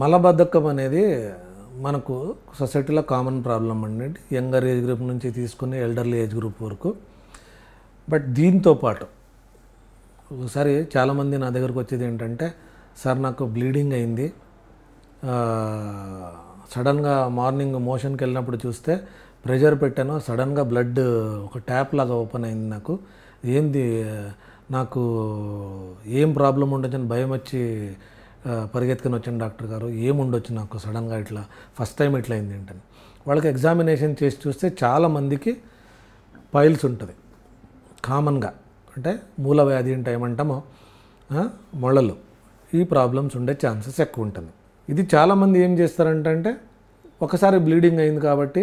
మలబద్ధకం అనేది మనకు సొసైటీలో కామన్ ప్రాబ్లం అండి యంగర్ ఏజ్ గ్రూప్ నుంచి తీసుకుని ఎల్డర్లీ ఏజ్ గ్రూప్ వరకు బట్ దీంతో పాటు ఒకసారి చాలామంది నా దగ్గరకు వచ్చేది ఏంటంటే సార్ నాకు బ్లీడింగ్ అయింది సడన్గా మార్నింగ్ మోషన్కి వెళ్ళినప్పుడు చూస్తే ప్రెషర్ పెట్టాను సడన్గా బ్లడ్ ఒక ట్యాప్ లాగా ఓపెన్ అయింది నాకు ఏంది నాకు ఏం ప్రాబ్లం ఉండొచ్చని భయం వచ్చి పరిగెత్తుకుని వచ్చిన డాక్టర్ గారు ఏముండొచ్చు నాకు సడన్గా ఇట్లా ఫస్ట్ టైం ఇట్లా అయింది ఏంటని వాళ్ళకి ఎగ్జామినేషన్ చేసి చూస్తే చాలామందికి పైల్స్ ఉంటుంది కామన్గా అంటే మూల వ్యాధి అంటే ఏమంటామో మొళ్ళలు ఈ ప్రాబ్లమ్స్ ఉండే ఛాన్సెస్ ఎక్కువ ఉంటుంది ఇది చాలామంది ఏం చేస్తారంటే ఒకసారి బ్లీడింగ్ అయింది కాబట్టి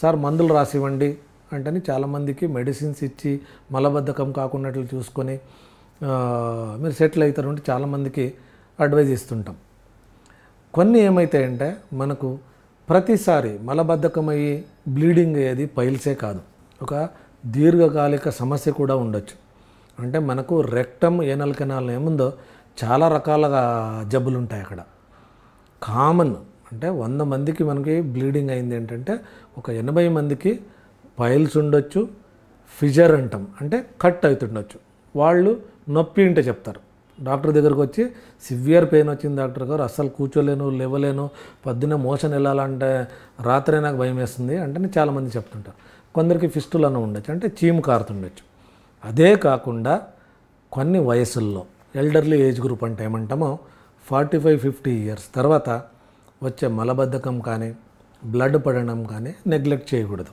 సార్ మందులు రాసివ్వండి అంటని చాలామందికి మెడిసిన్స్ ఇచ్చి మలబద్ధకం కాకున్నట్లు చూసుకొని మీరు సెటిల్ అవుతారు అంటే చాలామందికి అడ్వైజ్ ఇస్తుంటాం కొన్ని ఏమైతాయంటే మనకు ప్రతిసారి మలబద్ధకమయ్యి బ్లీడింగ్ అయ్యేది పైల్సే కాదు ఒక దీర్ఘకాలిక సమస్య కూడా ఉండొచ్చు అంటే మనకు రెక్టమ్ ఏనల్ కెనాల్ ఏముందో చాలా రకాలుగా జబ్బులు ఉంటాయి అక్కడ కామన్ అంటే వంద మందికి మనకి బ్లీడింగ్ అయింది ఏంటంటే ఒక ఎనభై మందికి పైల్స్ ఉండొచ్చు ఫిజర్ అంటాం అంటే కట్ అవుతుండొచ్చు వాళ్ళు నొప్పి ఉంటే చెప్తారు డాక్టర్ దగ్గరకు వచ్చి సివియర్ పెయిన్ వచ్చింది డాక్టర్ గారు అస్సలు కూర్చోలేను లేవలేను పొద్దున్న మోషన్ వెళ్ళాలంటే రాత్రే నాకు భయం వేస్తుంది అంటే చాలామంది చెప్తుంటారు కొందరికి ఫిస్టులు అని ఉండొచ్చు అంటే చీము కారుతుండొచ్చు అదే కాకుండా కొన్ని వయసుల్లో ఎల్డర్లీ ఏజ్ గ్రూప్ అంటే ఏమంటామో ఫార్టీ ఫైవ్ ఫిఫ్టీ ఇయర్స్ తర్వాత వచ్చే మలబద్ధకం కానీ బ్లడ్ పడడం కానీ నెగ్లెక్ట్ చేయకూడదు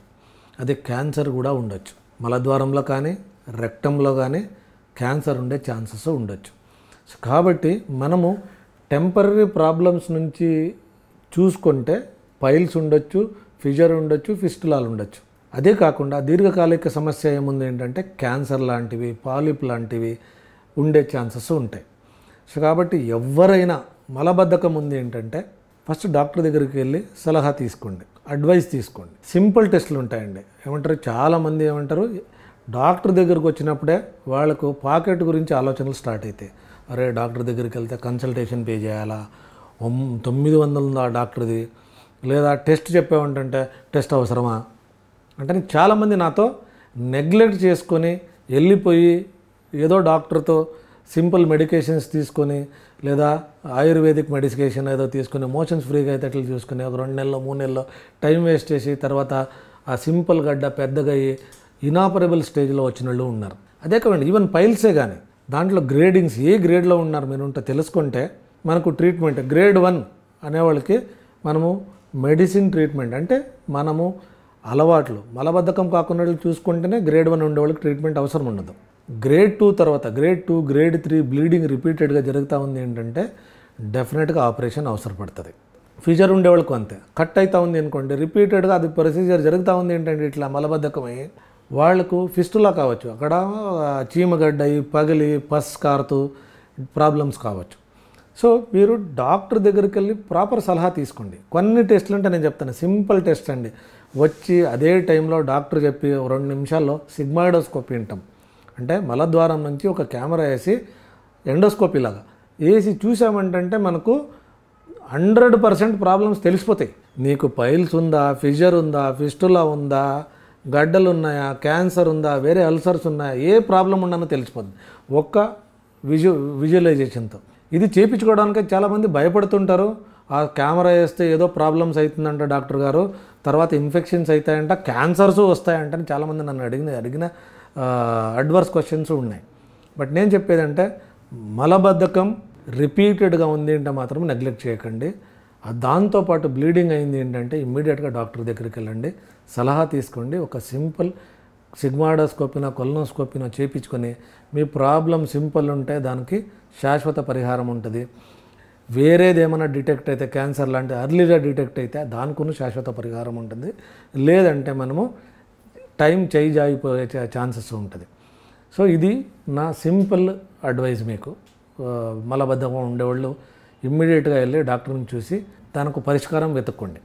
అది క్యాన్సర్ కూడా ఉండొచ్చు మలద్వారంలో కానీ రెక్టంలో కానీ క్యాన్సర్ ఉండే ఛాన్సెస్ ఉండొచ్చు కాబట్టి మనము టెంపరీ ప్రాబ్లమ్స్ నుంచి చూసుకుంటే పైల్స్ ఉండొచ్చు ఫిజర్ ఉండొచ్చు ఫిస్టులాలు ఉండొచ్చు అదే కాకుండా దీర్ఘకాలిక సమస్య ఏముంది ఏంటంటే క్యాన్సర్ లాంటివి పాలిప్ లాంటివి ఉండే ఛాన్సెస్ ఉంటాయి సో కాబట్టి ఎవరైనా మలబద్ధకం ఉంది ఏంటంటే ఫస్ట్ డాక్టర్ దగ్గరికి వెళ్ళి సలహా తీసుకోండి అడ్వైస్ తీసుకోండి సింపుల్ టెస్టులు ఉంటాయండి ఏమంటారు చాలామంది ఏమంటారు డాక్టర్ దగ్గరకు వచ్చినప్పుడే వాళ్ళకు పాకెట్ గురించి ఆలోచనలు స్టార్ట్ అవుతాయి అరే డాక్టర్ దగ్గరికి వెళ్తే కన్సల్టేషన్ పే చేయాలా తొమ్మిది వందలు ఉందా డాక్టర్ది లేదా టెస్ట్ చెప్పేవంటంటే టెస్ట్ అవసరమా అంటే చాలామంది నాతో నెగ్లెక్ట్ చేసుకొని వెళ్ళిపోయి ఏదో డాక్టర్తో సింపుల్ మెడికేషన్స్ తీసుకొని లేదా ఆయుర్వేదిక్ మెడికేషన్ ఏదో తీసుకొని మోషన్స్ ఫ్రీగా అయితే అట్లా చూసుకొని ఒక రెండు నెలలో మూడు నెలలో టైం వేస్ట్ చేసి తర్వాత ఆ సింపుల్ గడ్డ పెద్దగా అయ్యి ఇనాపరబుల్ స్టేజ్లో వచ్చిన వాళ్ళు ఉన్నారు అదే కాదండి ఈవెన్ పైల్సే కానీ దాంట్లో గ్రేడింగ్స్ ఏ గ్రేడ్లో ఉన్నారు మీరు ఉంటే తెలుసుకుంటే మనకు ట్రీట్మెంట్ గ్రేడ్ వన్ అనేవాళ్ళకి మనము మెడిసిన్ ట్రీట్మెంట్ అంటే మనము అలవాట్లు మలబద్ధకం కాకుండా చూసుకుంటేనే గ్రేడ్ వన్ ఉండేవాళ్ళకి ట్రీట్మెంట్ అవసరం ఉండదు గ్రేడ్ టూ తర్వాత grade two grade three bleeding రిపీటెడ్గా జరుగుతూ ఉంది ఏంటంటే డెఫినెట్గా ఆపరేషన్ అవసరపడుతుంది ఫీజర్ ఉండేవాళ్ళకు అంతే కట్ అవుతూ ఉంది అనుకోండి రిపీటెడ్గా అది ప్రొసీజర్ జరుగుతూ ఉంది ఏంటంటే ఇట్లా మలబద్ధకమై వాళ్లకు ఫిస్టులా కావచ్చు అక్కడ చీమగడ్డ పగిలి పస్ కారుతూ ప్రాబ్లమ్స్ కావచ్చు సో మీరు డాక్టర్ దగ్గరికి వెళ్ళి ప్రాపర్ సలహా తీసుకోండి కొన్ని టెస్టులు అంటే నేను చెప్తాను సింపుల్ టెస్ట్ అండి వచ్చి అదే టైంలో డాక్టర్ చెప్పి రెండు నిమిషాల్లో సిగ్మాయిడోస్కోపీ వింటాం అంటే మలద్వారం నుంచి ఒక కెమెరా వేసి ఎండోస్కోపీ లాగా వేసి చూసామంటే మనకు హండ్రెడ్ పర్సెంట్ ప్రాబ్లమ్స్ తెలిసిపోతాయి నీకు పైల్స్ ఉందా ఫిజర్ ఉందా ఫిస్టులా ఉందా గడ్డలు ఉన్నాయా క్యాన్సర్ ఉందా వేరే అల్సర్స్ ఉన్నాయా ఏ ప్రాబ్లం ఉండనో తెలిసిపోద్ది ఒక్క విజు విజువలైజేషన్తో ఇది చేయించుకోవడానికి చాలామంది భయపడుతుంటారు ఆ కెమెరా వేస్తే ఏదో ప్రాబ్లమ్స్ అవుతుందంట డాక్టర్ గారు తర్వాత ఇన్ఫెక్షన్స్ అవుతాయంట క్యాన్సర్స్ వస్తాయంట అని చాలామంది నన్ను అడిగిన అడిగిన అడ్వర్స్ క్వశ్చన్స్ ఉన్నాయి బట్ నేను చెప్పేదంటే మలబద్ధకం రిపీటెడ్గా ఉంది అంటే మాత్రం నెగ్లెక్ట్ చేయకండి దాంతోపాటు బ్లీడింగ్ అయింది ఏంటంటే ఇమ్మీడియట్గా డాక్టర్ దగ్గరికి వెళ్ళండి సలహా తీసుకోండి ఒక సింపుల్ సిగ్మాడోస్కోపినా కొలనోస్కోపినా చేయించుకొని మీ ప్రాబ్లం సింపుల్ ఉంటే దానికి శాశ్వత పరిహారం ఉంటుంది వేరేది ఏమైనా డిటెక్ట్ అయితే క్యాన్సర్ లాంటి అర్లీగా డిటెక్ట్ అయితే దానికి శాశ్వత పరిహారం ఉంటుంది లేదంటే మనము టైం చేంజ్ అయిపోయే ఛాన్సెస్ ఉంటుంది సో ఇది నా సింపుల్ అడ్వైజ్ మీకు మలబద్ధకం ఉండేవాళ్ళు ఇమ్మీడియట్గా వెళ్ళి డాక్టర్ని చూసి తనకు పరిష్కారం వెతుక్కోండి